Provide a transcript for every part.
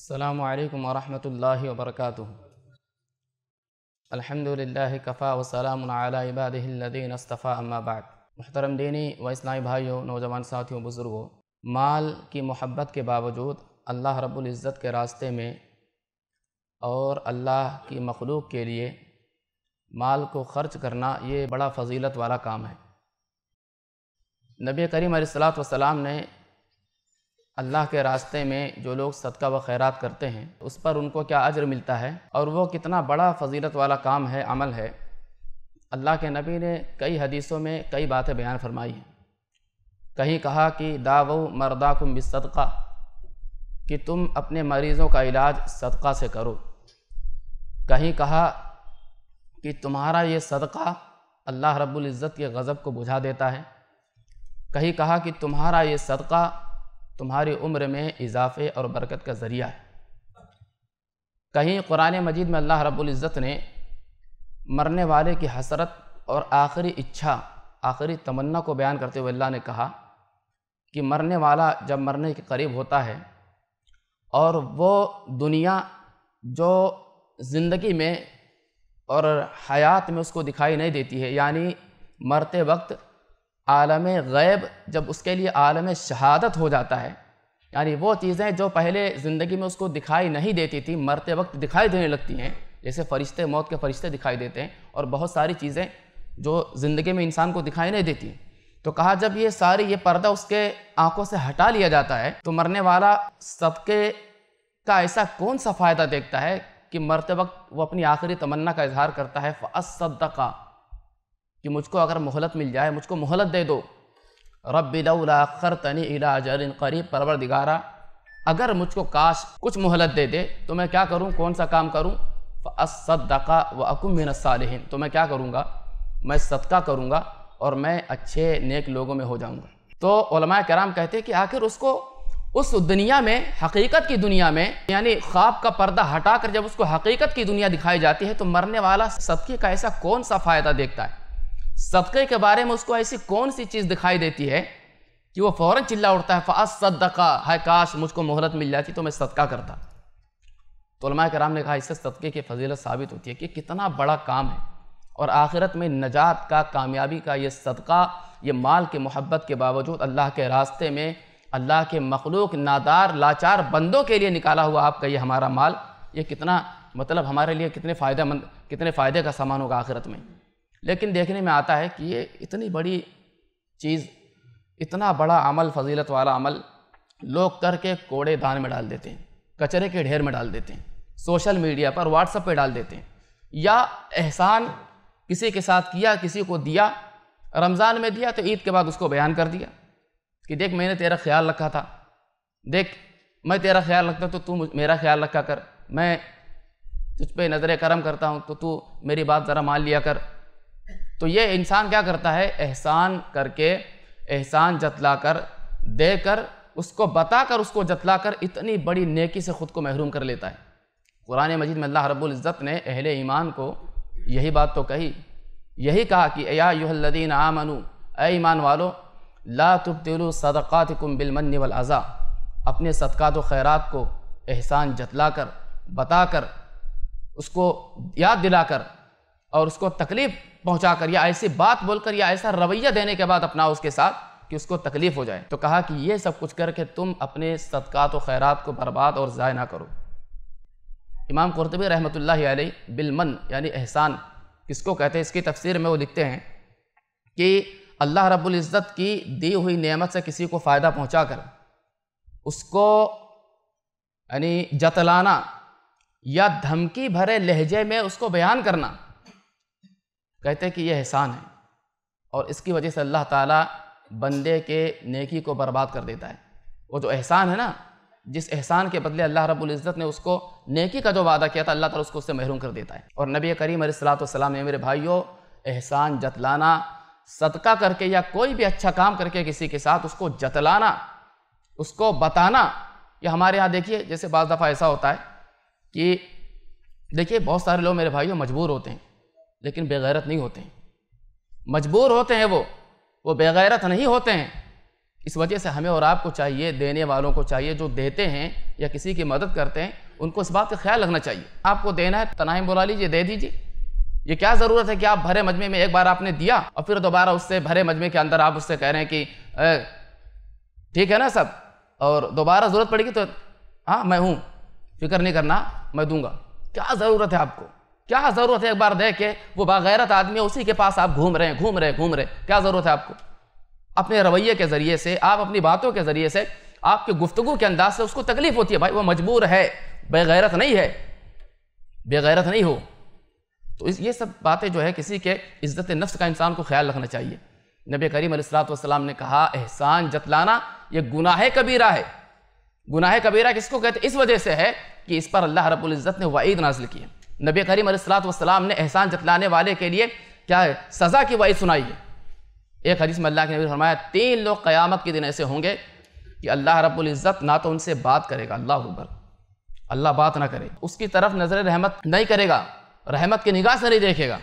السلام عليكم ورحمة الله وبركاته الحمد لله كفى وسلام على عباده الذين اصطفى अम्मा بعد محترम दीनी व इस्लामी भाइयों नौजवान साथियों बुज़ुर्गों माल की मोहब्बत के बावजूद अल्लाह रब्बुल इज़्ज़त के रास्ते में और अल्लाह की मखलूक के लिए माल को ख़र्च करना ये बड़ा फजीलत वाला काम है नबी करीम सलाम ने अल्लाह के रास्ते में जो लोग सदका व खैरात करते हैं उस पर उनको क्या अजर मिलता है और वो कितना बड़ा फजीलत वाला काम है अमल है अल्लाह के नबी ने कई हदीसों में कई बातें बयान फरमाई हैं कहीं कहा कि दावो मरदाकुम सदका कि तुम अपने मरीज़ों का इलाज सदका से करो कहीं कहा कि तुम्हारा ये सदका अल्लाह रब्बुल इज़्ज़त के गज़ब को बुझा देता है कहीं कहा कि तुम्हारा ये सदका तुम्हारी उम्र में इजाफे और बरकत का ज़रिया है कहीं कुरान मजीद में अल्लाह रब्ज़त ने मरने वाले की हसरत और आखिरी इच्छा आखिरी तमन्ना को बयान करते हुए अल्लाह ने कहा कि मरने वाला जब मरने के करीब होता है और वो दुनिया जो ज़िंदगी में और हयात में उसको दिखाई नहीं देती है यानी मरते वक्त आलम गैब जब उसके लिए आलम शहादत हो जाता है यानी वो चीज़ें जो पहले ज़िंदगी में उसको दिखाई नहीं देती थी मरते वक्त दिखाई देने लगती हैं जैसे फ़रिश्ते मौत के फ़रिश्ते दिखाई देते हैं और बहुत सारी चीज़ें जो ज़िंदगी में इंसान को दिखाई नहीं देती तो कहा जब ये सारी ये पर्दा उसके आंखों से हटा लिया जाता है तो मरने वाला सबके का ऐसा कौन सा फ़ायदा देखता है कि मरते वक्त वो अपनी आखिरी तमन्ना का इजहार करता है का कि मुझको अगर मोहलत मिल जाए मुझको मोहलत दे दो रब लर तनी इला जरिन करीब परवर दिगारा अगर मुझको काश कुछ मोहलत दे दे तो मैं क्या करूँ कौन सा काम करूँ असदका व अकुम मिन सालहीन तो मैं क्या करूँगा मैं सदका करूँगा और मैं अच्छे नेक लोगों में हो जाऊँगा तो कराम कहते हैं कि आखिर उसको उस दुनिया में हकीकत की दुनिया में यानी ख्वाब का पर्दा हटाकर जब उसको हकीकत की दुनिया दिखाई जाती है तो मरने वाला सदक़े का ऐसा कौन सा फ़ायदा देखता है सदक़े के बारे में उसको ऐसी कौन सी चीज़ दिखाई देती है कि वो फ़ौर चिल्ला उठता है फ़ास सदका है काश मुझको मोहलत मिल जाती तो मैं सदका करता तोलमा कराम ने कहा इससे सदक़े की फजीलत साबित होती है कि कितना बड़ा काम है और आखिरत में नजात का कामयाबी का ये सदका ये माल के मोहब्बत के बावजूद अल्लाह के रास्ते में अल्लाह के मखलूक नादार लाचार बंदों के लिए निकाला हुआ आपका ये हमारा माल ये कितना मतलब हमारे लिए कितने फ़ायदेमंद कितने फ़ायदे का सामान होगा आखिरत में लेकिन देखने में आता है कि ये इतनी बड़ी चीज़ इतना बड़ा अमल फजीलत वाला अमल लोग करके कोड़े दान में डाल देते हैं कचरे के ढेर में डाल देते हैं सोशल मीडिया पर व्हाट्सअप पर डाल देते हैं या एहसान किसी के साथ किया किसी को दिया रमज़ान में दिया तो ईद के बाद उसको बयान कर दिया कि देख मैंने तेरा ख्याल रखा था देख मैं तेरा ख्याल रखता तो तू मेरा ख्याल रखा कर मैं तुझ पर नज़र करम करता हूँ तो तू मेरी बात ज़रा मान लिया कर तो ये इंसान क्या करता है एहसान करके एहसान जतला कर दे कर उसको बता कर उसको जतला कर इतनी बड़ी नेकी से ख़ुद को महरूम कर लेता है कुरान मजीद में अल्लाह रब्ज़त ने अहले ईमान को यही बात तो कही यही कहा कि अयादीन आमनु ए ईमान वालो ला तुब्दिलु सदक़ात कुम बिलमन वज़ा अपने सदक़ात खैरात को एहसान जतला कर बता कर उसको याद दिला कर और उसको तकलीफ़ पहुंचाकर या ऐसी बात बोलकर या ऐसा रवैया देने के बाद अपना उसके साथ कि उसको तकलीफ हो जाए तो कहा कि ये सब कुछ करके तुम अपने सदक़ात व खैरात को बर्बाद और ज़ाय ना करो इमाम कुरतबी रहमत बिलमन यानी एहसान किसको कहते हैं इसकी तफसीर में वो लिखते हैं कि अल्लाह रब्ज़त की दी हुई नेमत से किसी को फ़ायदा पहुँचा कर उसको यानी जतलाना या धमकी भरे लहजे में उसको बयान करना कहते हैं कि यह एहसान है और इसकी वजह से अल्लाह ताला बंदे के नेकी को बर्बाद कर देता है वो जो एहसान है ना जिस एहसान के बदले अल्लाह रब्बुल इज़्ज़त ने उसको नेकी का जो वादा किया था अल्लाह ताला उसको उससे महरूम कर देता है और नबी करीम सलाम ने मेरे भाइयों एहसान जतलाना सदका करके या कोई भी अच्छा काम करके किसी के साथ उसको जतलाना उसको बताना ये हमारे यहाँ देखिए जैसे बज दफ़ा ऐसा होता है कि देखिए बहुत सारे लोग मेरे भाइयों मजबूर होते हैं लेकिन बेगैरत नहीं होते मजबूर होते हैं वो वो बेगैरत नहीं होते हैं इस वजह से हमें और आपको चाहिए देने वालों को चाहिए जो देते हैं या किसी की मदद करते हैं उनको इस बात का ख्याल रखना चाहिए आपको देना है तनाही बुला लीजिए दे दीजिए ये क्या ज़रूरत है कि आप भरे मजमे में एक बार आपने दिया और फिर दोबारा उससे भरे मजमे के अंदर आप उससे कह रहे हैं कि ठीक है ना सब और दोबारा ज़रूरत पड़ेगी तो हाँ मैं हूँ फिक्र नहीं करना मैं दूंगा क्या ज़रूरत है आपको क्या ज़रूरत है एक बार देख के वो बागैरत आदमी है उसी के पास आप घूम रहे हैं घूम रहे घूम रहे क्या ज़रूरत है आपको अपने रवैये के ज़रिए से आप अपनी बातों के ज़रिए से आपके गुफ्तु के अंदाज से उसको तकलीफ़ होती है भाई वो मजबूर है बेगैरत नहीं है बेगैरत नहीं हो तो इस ये सब बातें जो है किसी के इज़्ज़त नफ्स का इंसान को ख्याल रखना चाहिए नबी करीम सलाम ने कहा एहसान जतलाना ये गुनाह कबीरा है गुनाह कबीरा किसको कहते इस वजह से है कि इस पर अल्लाह रबुल्ज़त ने वाईद नाजिल की है नबी करीम वसलाम ने एहसान जतलाने वाले के लिए क्या है सज़ा की वाई सुनाई है एक हदीस में अल्लाह के नबी फरमाया तीन लोग क़यामत के दिन ऐसे होंगे कि अल्लाह रब्बुल इज़्ज़त ना तो उनसे बात करेगा अल्लाह अकबर अल्लाह बात ना करे उसकी तरफ नज़र रहमत नहीं करेगा रहमत की निगाह से नहीं देखेगा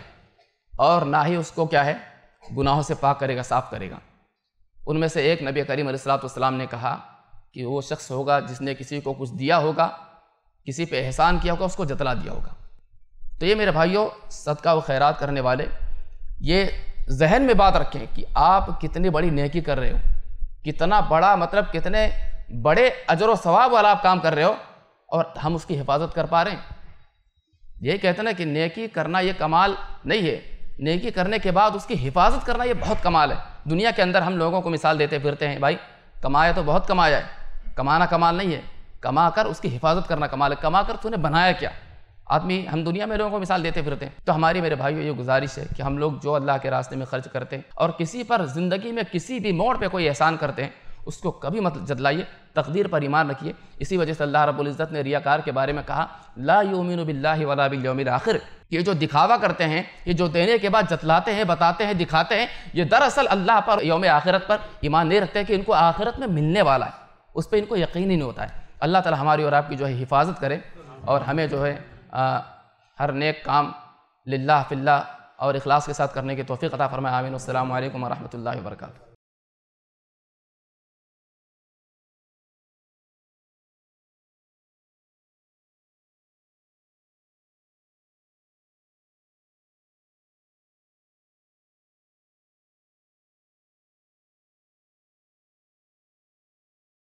और ना ही उसको क्या है गुनाहों से पाक करेगा साफ़ करेगा उनमें से एक नबी करीम सलाम ने कहा कि वो शख्स होगा जिसने किसी को कुछ दिया होगा किसी पे एहसान किया होगा उसको जतला दिया होगा तो ये मेरे भाइयों सदका व खैरात करने वाले ये जहन में बात रखें कि आप कितनी बड़ी नेकी कर रहे हो कितना बड़ा मतलब कितने बड़े अजर व सवाब वाला आप काम कर रहे हो और हम उसकी हिफाजत कर पा रहे हैं यही कहते ना कि नेकी करना ये कमाल नहीं है नेकी करने के बाद उसकी हिफाजत करना ये बहुत कमाल है दुनिया के अंदर हम लोगों को मिसाल देते फिरते हैं भाई कमाया तो बहुत कमाया है कमाना कमाल नहीं है कमा कर उसकी हिफाजत करना कमाल है कमा कर तूने बनाया क्या आदमी हम दुनिया में लोगों को मिसाल देते फिरते हैं तो हमारी मेरे भाइयों ये गुजारिश है कि हम लोग जो अल्लाह के रास्ते में खर्च करते हैं और किसी पर ज़िंदगी में किसी भी मोड़ पर कोई एहसान करते हैं उसको कभी मत जदलाइए तकदीर पर ईमान रखिए इसी वजह से अल्लाह रबुल्ज़त ने रियाकार के बारे में कहा ला योमिन बिल्लाबिल आखिर ये जो दिखावा करते हैं ये जो देने के बाद जतलाते हैं बताते हैं दिखाते हैं ये दरअसल अल्लाह पर योम आखिरत पर ईमान नहीं रखते कि इनको आखिरत में मिलने वाला है उस पर इनको यकीन ही नहीं होता है अल्लाह ताला हमारी और आपकी जो है हिफाजत करें और हमें जो है हर नेक काम लिल्ला फ़िल्ला और अखलास के साथ करने की तोफ़ी अता फ़रमाए आमीन अल्लाम वरहमल वर्का